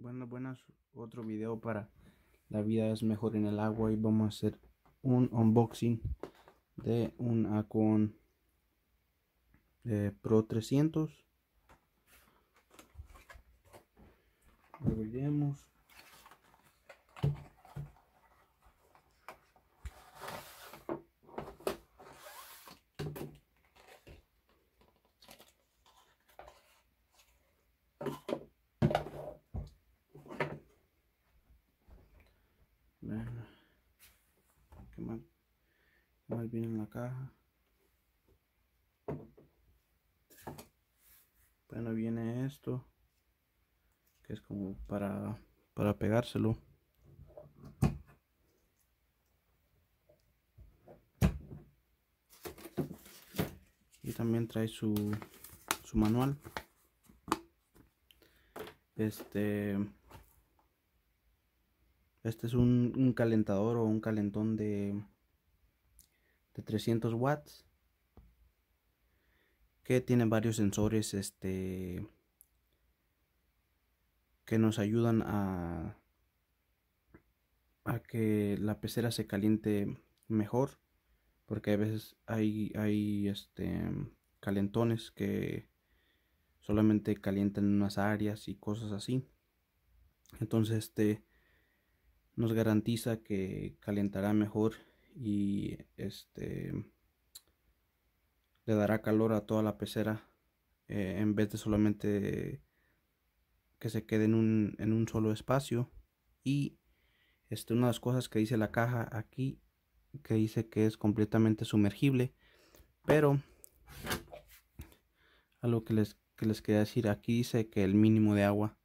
Buenas, buenas. Otro video para La vida es mejor en el agua. Y vamos a hacer un unboxing de un Acon Pro 300. más bien en la caja bueno viene esto que es como para para pegárselo y también trae su, su manual este este es un calentador o un calentón de de 300 watts que tiene varios sensores este que nos ayudan a a que la pecera se caliente mejor porque a veces hay hay este calentones que solamente calientan unas áreas y cosas así entonces este nos garantiza que calentará mejor y este le dará calor a toda la pecera eh, en vez de solamente que se quede en un, en un solo espacio y este, una de las cosas que dice la caja aquí que dice que es completamente sumergible pero algo que les, que les quería decir aquí dice que el mínimo de agua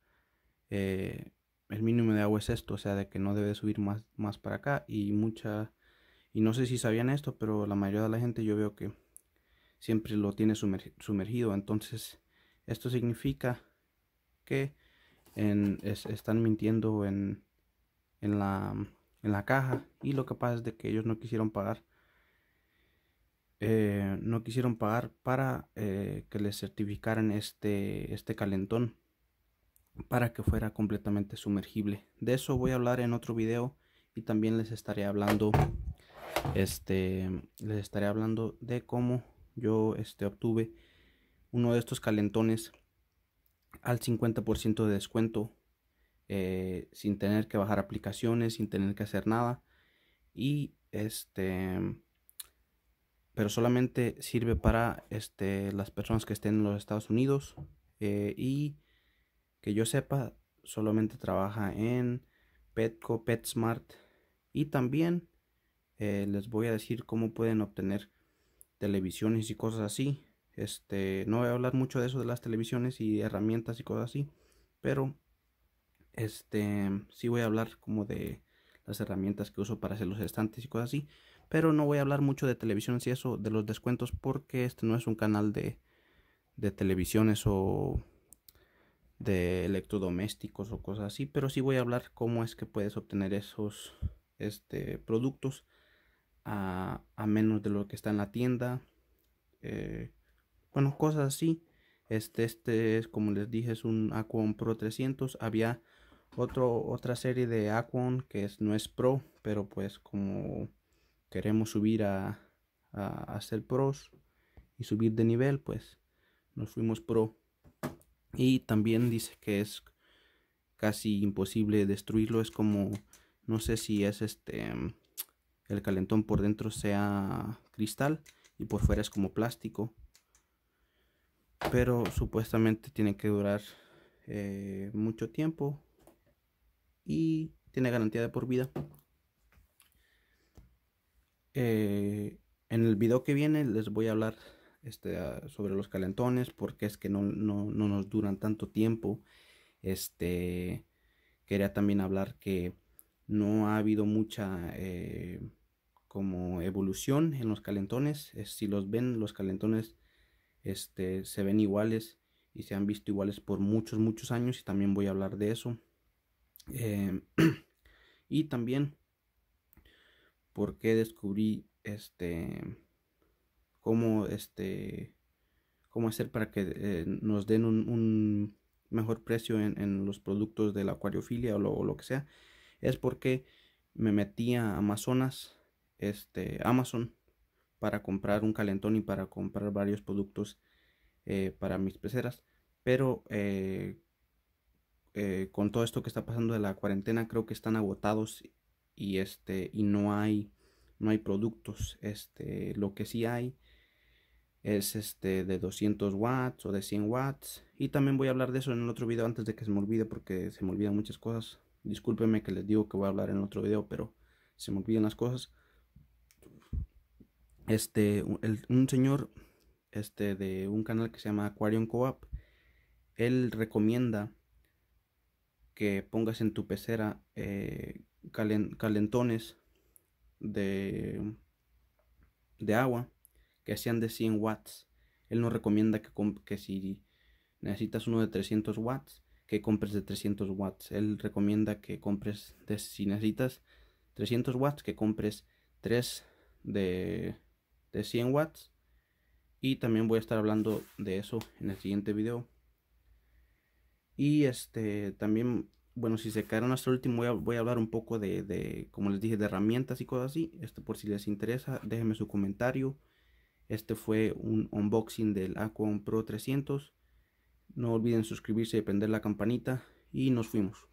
eh, el mínimo de agua es esto o sea de que no debe subir más, más para acá y mucha y no sé si sabían esto, pero la mayoría de la gente yo veo que siempre lo tiene sumergido. Entonces, esto significa que están mintiendo en, la, caja. Y lo que pasa es de que ellos no quisieron pagar. Eh, no quisieron pagar para eh, que les certificaran este, este calentón para que fuera completamente sumergible. De eso voy a hablar en otro video y también les estaré hablando este, les estaré hablando de cómo yo este, obtuve uno de estos calentones al 50% de descuento eh, sin tener que bajar aplicaciones, sin tener que hacer nada. Y este, pero solamente sirve para este, las personas que estén en los Estados Unidos eh, y que yo sepa, solamente trabaja en Petco, PetSmart y también eh, les voy a decir cómo pueden obtener televisiones y cosas así. Este, no voy a hablar mucho de eso de las televisiones y herramientas y cosas así, pero este, sí voy a hablar como de las herramientas que uso para hacer los estantes y cosas así, pero no voy a hablar mucho de televisiones y eso, de los descuentos, porque este no es un canal de, de televisiones o de electrodomésticos o cosas así, pero sí voy a hablar cómo es que puedes obtener esos este, productos a, menos de lo que está en la tienda. Eh, bueno, cosas así. Este, este es, como les dije, es un Aquon Pro 300. Había otro, otra serie de Aquon que es, no es Pro, pero pues como queremos subir a, a, pros y subir de nivel, pues nos fuimos Pro. Y también dice que es casi imposible destruirlo. Es como, no sé si es este el calentón por dentro sea cristal y por fuera es como plástico pero supuestamente tiene que durar eh, mucho tiempo y tiene garantía de por vida eh, en el video que viene les voy a hablar este, ah, sobre los calentones porque es que no, no nos duran tanto tiempo este quería también hablar que no ha habido mucha eh, como evolución en los calentones. si los ven, los calentones este, se ven iguales y se han visto iguales por muchos, muchos años y también voy a hablar de eso. Eh, y también por qué descubrí este cómo este cómo hacer para que eh, nos den un, mejor precio en, los productos de la acuariofilia o lo que sea es porque me metí a Amazonas este, Amazon para comprar un calentón y para comprar varios productos eh, para mis peceras. Pero eh, eh, con todo esto que está pasando de la cuarentena, creo que están agotados y, este, y no, hay, no hay productos. Este, lo que sí hay es este de 200 watts o de 100 watts y también voy a hablar de eso en el otro video antes de que se me olvide porque se me olvidan muchas cosas discúlpenme que les digo que voy a hablar en otro video pero se me olvidan las cosas este, un señor este, de un canal que se llama Aquarium Co-op, él recomienda que pongas en tu pecera eh, calentones de, de agua que sean de 100 watts. Él nos recomienda que, que si necesitas uno de 300 watts, que compres de 300 watts. Él recomienda que compres, de, si necesitas 300 watts, que compres 3 de de 100 watts y también voy a estar hablando de eso en el siguiente video y este también bueno si se quedaron hasta el último voy a, hablar un poco de, de, como les dije de herramientas y cosas así este por si les interesa déjenme su comentario este fue un unboxing del Aquon Pro 300 no olviden suscribirse y prender la campanita y nos fuimos